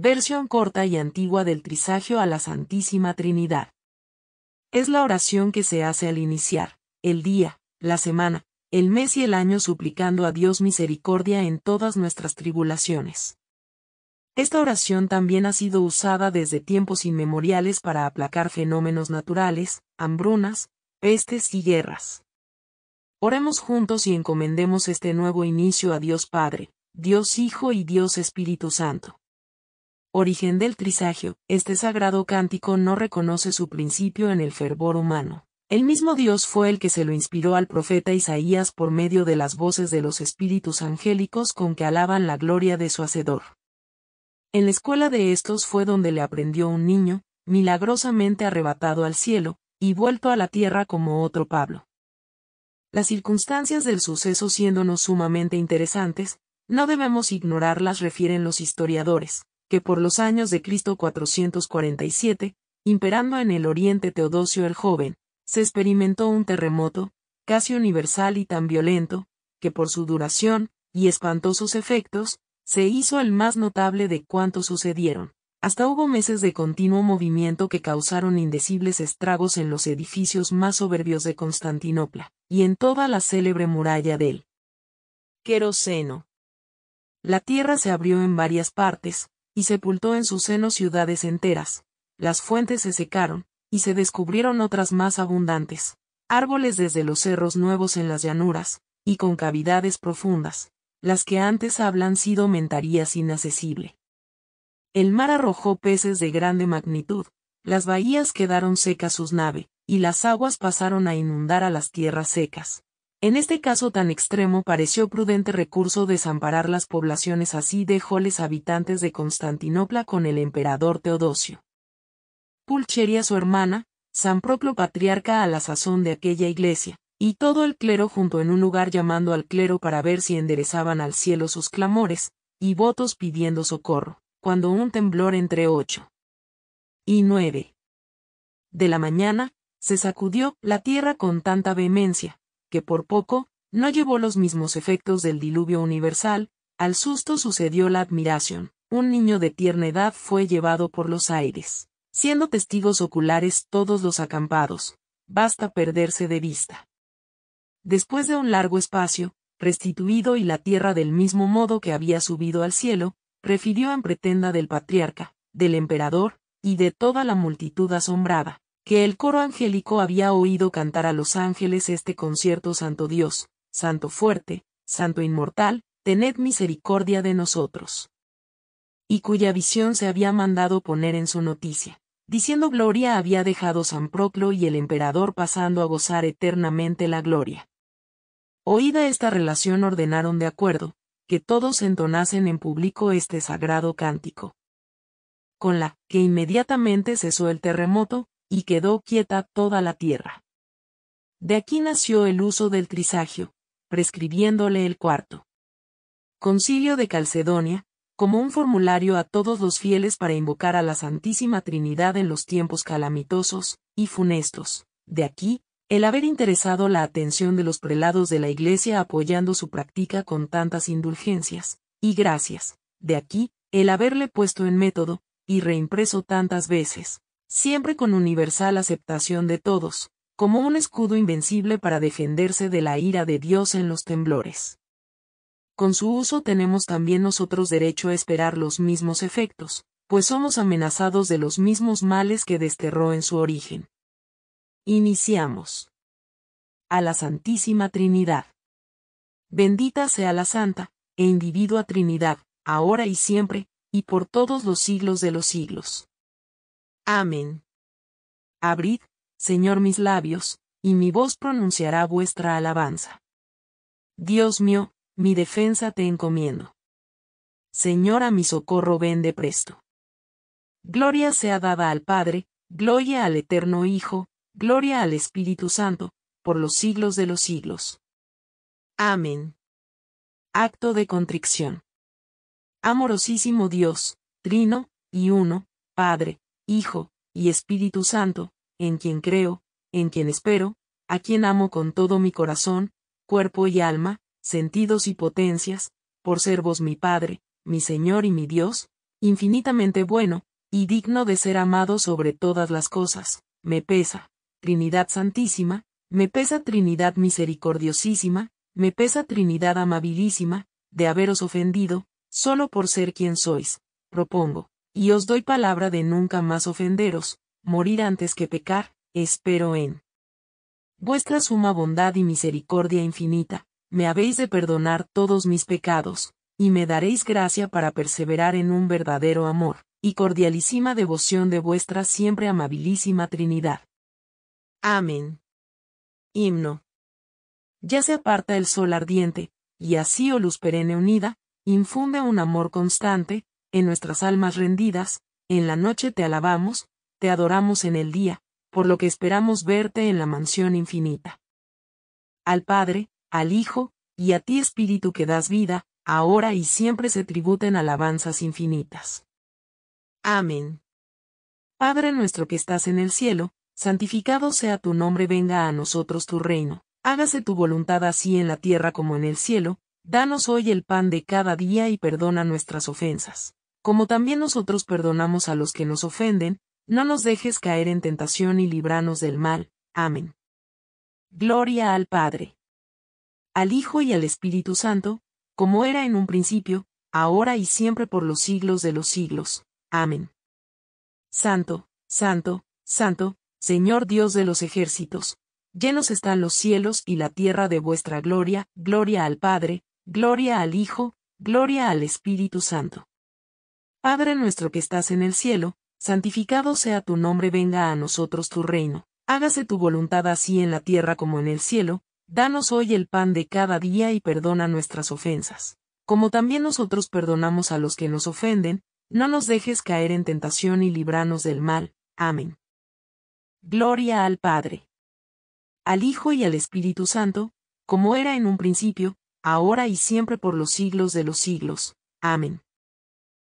versión corta y antigua del trisagio a la Santísima Trinidad. Es la oración que se hace al iniciar, el día, la semana, el mes y el año suplicando a Dios misericordia en todas nuestras tribulaciones. Esta oración también ha sido usada desde tiempos inmemoriales para aplacar fenómenos naturales, hambrunas, pestes y guerras. Oremos juntos y encomendemos este nuevo inicio a Dios Padre, Dios Hijo y Dios Espíritu Santo. Origen del trisagio, este sagrado cántico no reconoce su principio en el fervor humano. El mismo Dios fue el que se lo inspiró al profeta Isaías por medio de las voces de los espíritus angélicos con que alaban la gloria de su Hacedor. En la escuela de estos fue donde le aprendió un niño, milagrosamente arrebatado al cielo, y vuelto a la tierra como otro Pablo. Las circunstancias del suceso siéndonos sumamente interesantes, no debemos ignorarlas refieren los historiadores, que por los años de Cristo 447, imperando en el oriente Teodosio el Joven, se experimentó un terremoto, casi universal y tan violento, que por su duración, y espantosos efectos, se hizo el más notable de cuantos sucedieron. Hasta hubo meses de continuo movimiento que causaron indecibles estragos en los edificios más soberbios de Constantinopla, y en toda la célebre muralla del Queroseno. La tierra se abrió en varias partes, y sepultó en su seno ciudades enteras. Las fuentes se secaron, y se descubrieron otras más abundantes. Árboles desde los cerros nuevos en las llanuras, y con cavidades profundas, las que antes hablan sido mentarías inaccesible. El mar arrojó peces de grande magnitud, las bahías quedaron secas sus naves, y las aguas pasaron a inundar a las tierras secas. En este caso tan extremo pareció prudente recurso desamparar las poblaciones así dejóles habitantes de Constantinopla con el emperador Teodosio. Pulcheria su hermana, San Proclo patriarca a la sazón de aquella iglesia, y todo el clero junto en un lugar llamando al clero para ver si enderezaban al cielo sus clamores, y votos pidiendo socorro, cuando un temblor entre ocho y nueve de la mañana, se sacudió la tierra con tanta vehemencia, que por poco, no llevó los mismos efectos del diluvio universal, al susto sucedió la admiración. Un niño de tierna edad fue llevado por los aires, siendo testigos oculares todos los acampados. Basta perderse de vista. Después de un largo espacio, restituido y la tierra del mismo modo que había subido al cielo, refirió en pretenda del patriarca, del emperador, y de toda la multitud asombrada que el coro angélico había oído cantar a los ángeles este concierto Santo Dios, Santo fuerte, Santo inmortal, tened misericordia de nosotros. Y cuya visión se había mandado poner en su noticia, diciendo gloria había dejado San Proclo y el emperador pasando a gozar eternamente la gloria. Oída esta relación ordenaron de acuerdo, que todos entonasen en público este sagrado cántico. Con la que inmediatamente cesó el terremoto, y quedó quieta toda la tierra. De aquí nació el uso del trisagio, prescribiéndole el cuarto. Concilio de Calcedonia, como un formulario a todos los fieles para invocar a la Santísima Trinidad en los tiempos calamitosos y funestos. De aquí, el haber interesado la atención de los prelados de la Iglesia apoyando su práctica con tantas indulgencias y gracias. De aquí, el haberle puesto en método y reimpreso tantas veces, siempre con universal aceptación de todos, como un escudo invencible para defenderse de la ira de Dios en los temblores. Con su uso tenemos también nosotros derecho a esperar los mismos efectos, pues somos amenazados de los mismos males que desterró en su origen. Iniciamos. A la Santísima Trinidad. Bendita sea la Santa, e individua Trinidad, ahora y siempre, y por todos los siglos de los siglos. Amén. Abrid, Señor, mis labios, y mi voz pronunciará vuestra alabanza. Dios mío, mi defensa te encomiendo. Señor, a mi socorro ven de presto. Gloria sea dada al Padre, gloria al Eterno Hijo, gloria al Espíritu Santo, por los siglos de los siglos. Amén. Acto de contrición. Amorosísimo Dios, Trino, y uno, Padre, Hijo, y Espíritu Santo, en quien creo, en quien espero, a quien amo con todo mi corazón, cuerpo y alma, sentidos y potencias, por ser vos mi Padre, mi Señor y mi Dios, infinitamente bueno, y digno de ser amado sobre todas las cosas, me pesa, Trinidad Santísima, me pesa Trinidad misericordiosísima, me pesa Trinidad amabilísima, de haberos ofendido, solo por ser quien sois. Propongo, y os doy palabra de nunca más ofenderos, morir antes que pecar, espero en vuestra suma bondad y misericordia infinita, me habéis de perdonar todos mis pecados, y me daréis gracia para perseverar en un verdadero amor, y cordialísima devoción de vuestra siempre amabilísima Trinidad. Amén. Himno. Ya se aparta el sol ardiente, y así o oh luz perenne unida, infunde un amor constante, en nuestras almas rendidas, en la noche te alabamos, te adoramos en el día, por lo que esperamos verte en la mansión infinita. Al Padre, al Hijo, y a ti Espíritu que das vida, ahora y siempre se tributen alabanzas infinitas. Amén. Padre nuestro que estás en el cielo, santificado sea tu nombre, venga a nosotros tu reino, hágase tu voluntad así en la tierra como en el cielo, danos hoy el pan de cada día y perdona nuestras ofensas como también nosotros perdonamos a los que nos ofenden, no nos dejes caer en tentación y libranos del mal. Amén. Gloria al Padre, al Hijo y al Espíritu Santo, como era en un principio, ahora y siempre por los siglos de los siglos. Amén. Santo, santo, santo, Señor Dios de los ejércitos, llenos están los cielos y la tierra de vuestra gloria, gloria al Padre, gloria al Hijo, gloria al Espíritu Santo Padre nuestro que estás en el cielo, santificado sea tu nombre, venga a nosotros tu reino, hágase tu voluntad así en la tierra como en el cielo, danos hoy el pan de cada día y perdona nuestras ofensas, como también nosotros perdonamos a los que nos ofenden, no nos dejes caer en tentación y líbranos del mal. Amén. Gloria al Padre, al Hijo y al Espíritu Santo, como era en un principio, ahora y siempre por los siglos de los siglos. Amén.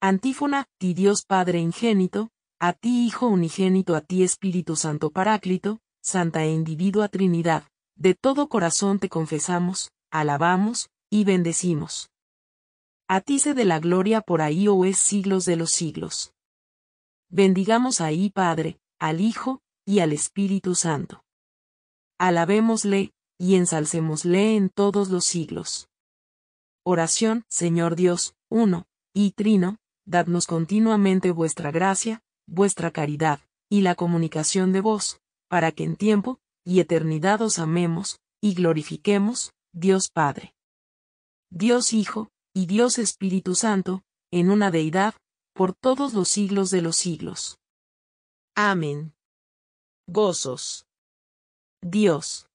Antífona, ti Dios Padre ingénito, a ti Hijo unigénito, a ti Espíritu Santo Paráclito, Santa e Individua Trinidad, de todo corazón te confesamos, alabamos, y bendecimos. A ti se dé la gloria por ahí o oh, es siglos de los siglos. Bendigamos ahí, Padre, al Hijo, y al Espíritu Santo. Alabémosle, y ensalcémosle en todos los siglos. Oración, Señor Dios, uno, y trino, dadnos continuamente vuestra gracia, vuestra caridad, y la comunicación de vos, para que en tiempo y eternidad os amemos, y glorifiquemos, Dios Padre. Dios Hijo, y Dios Espíritu Santo, en una deidad, por todos los siglos de los siglos. Amén. Gozos. Dios.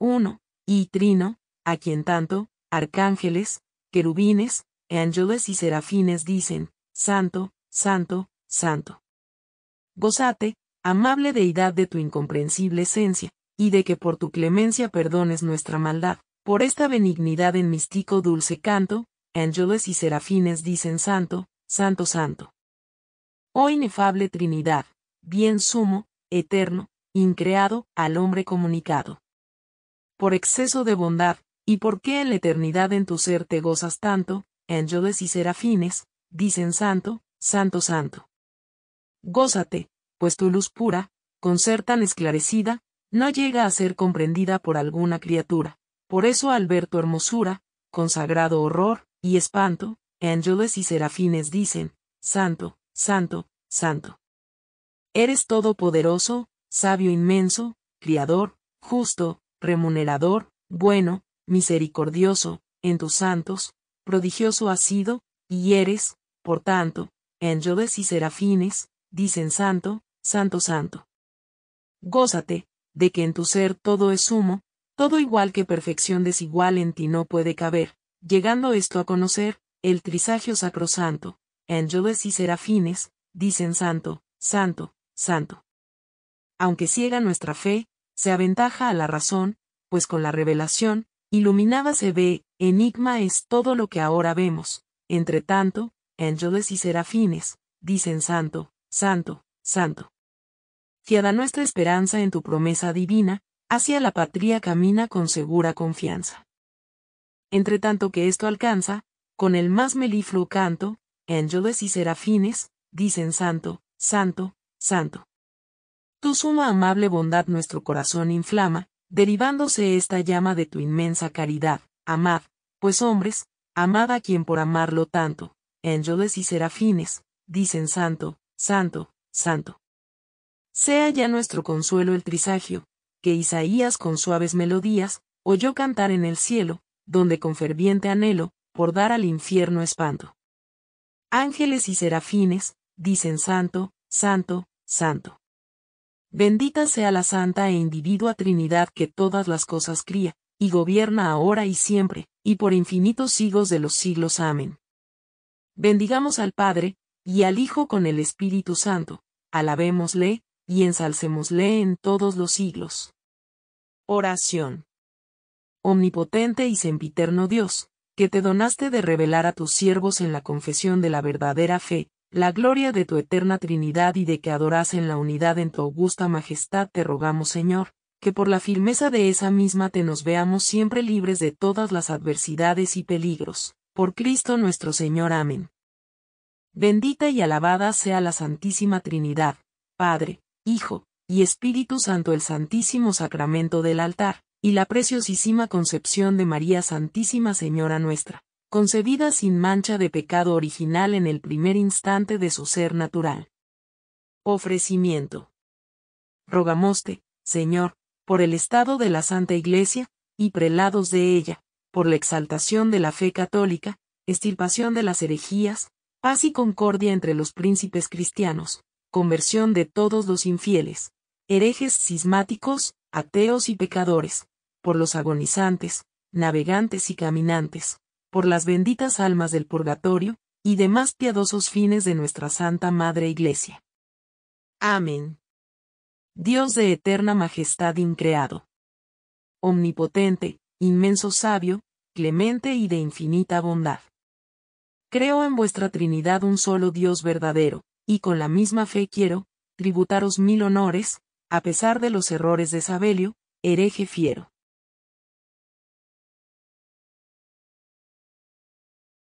Uno, y Trino, a quien tanto, arcángeles, querubines, ángeles y serafines dicen, Santo, Santo, Santo. Gozate, amable deidad de tu incomprensible esencia, y de que por tu clemencia perdones nuestra maldad, por esta benignidad en místico dulce canto, ángeles y serafines dicen Santo, Santo, Santo. Oh inefable Trinidad, bien sumo, eterno, increado, al hombre comunicado. Por exceso de bondad, ¿y por qué en la eternidad en tu ser te gozas tanto, ángeles y serafines, dicen santo, santo, santo. Gózate, pues tu luz pura, con ser tan esclarecida, no llega a ser comprendida por alguna criatura. Por eso al ver tu hermosura, consagrado horror y espanto, ángeles y serafines dicen, Santo, Santo, Santo. Eres todopoderoso, sabio inmenso, criador, justo, remunerador, bueno, misericordioso, en tus santos, prodigioso has sido, y eres, por tanto, ángeles y serafines, dicen santo, santo, santo. Gózate, de que en tu ser todo es sumo, todo igual que perfección desigual en ti no puede caber, llegando esto a conocer, el trisagio sacrosanto, ángeles y serafines, dicen santo, santo, santo. Aunque ciega nuestra fe, se aventaja a la razón, pues con la revelación, iluminada se ve Enigma es todo lo que ahora vemos. Entre tanto, ángeles y serafines, dicen santo, santo, santo. Fiada nuestra esperanza en tu promesa divina, hacia la patria camina con segura confianza. Entre tanto que esto alcanza, con el más melifluo canto, ángeles y serafines, dicen santo, santo, santo. Tu suma amable bondad nuestro corazón inflama, derivándose esta llama de tu inmensa caridad, Amad, pues hombres, amad a quien por amarlo tanto, ángeles y serafines, dicen santo, santo, santo. Sea ya nuestro consuelo el trisagio, que Isaías con suaves melodías, oyó cantar en el cielo, donde con ferviente anhelo, por dar al infierno espanto. Ángeles y serafines, dicen santo, santo, santo. Bendita sea la santa e individua Trinidad que todas las cosas cría, y gobierna ahora y siempre, y por infinitos siglos de los siglos. Amén. Bendigamos al Padre, y al Hijo con el Espíritu Santo, alabémosle, y ensalcémosle en todos los siglos. Oración. Omnipotente y sempiterno Dios, que te donaste de revelar a tus siervos en la confesión de la verdadera fe, la gloria de tu eterna Trinidad y de que adorás en la unidad en tu augusta majestad te rogamos Señor, que por la firmeza de esa misma te nos veamos siempre libres de todas las adversidades y peligros. Por Cristo nuestro Señor. Amén. Bendita y alabada sea la Santísima Trinidad, Padre, Hijo, y Espíritu Santo el Santísimo Sacramento del altar, y la preciosísima concepción de María Santísima Señora nuestra, concebida sin mancha de pecado original en el primer instante de su ser natural. Ofrecimiento. Rogamoste, Señor, por el estado de la Santa Iglesia, y prelados de ella, por la exaltación de la fe católica, estirpación de las herejías, paz y concordia entre los príncipes cristianos, conversión de todos los infieles, herejes cismáticos, ateos y pecadores, por los agonizantes, navegantes y caminantes, por las benditas almas del purgatorio, y demás piadosos fines de nuestra Santa Madre Iglesia. Amén. Dios de eterna majestad increado. Omnipotente, inmenso sabio, clemente y de infinita bondad. Creo en vuestra Trinidad un solo Dios verdadero, y con la misma fe quiero, tributaros mil honores, a pesar de los errores de Sabelio, hereje fiero.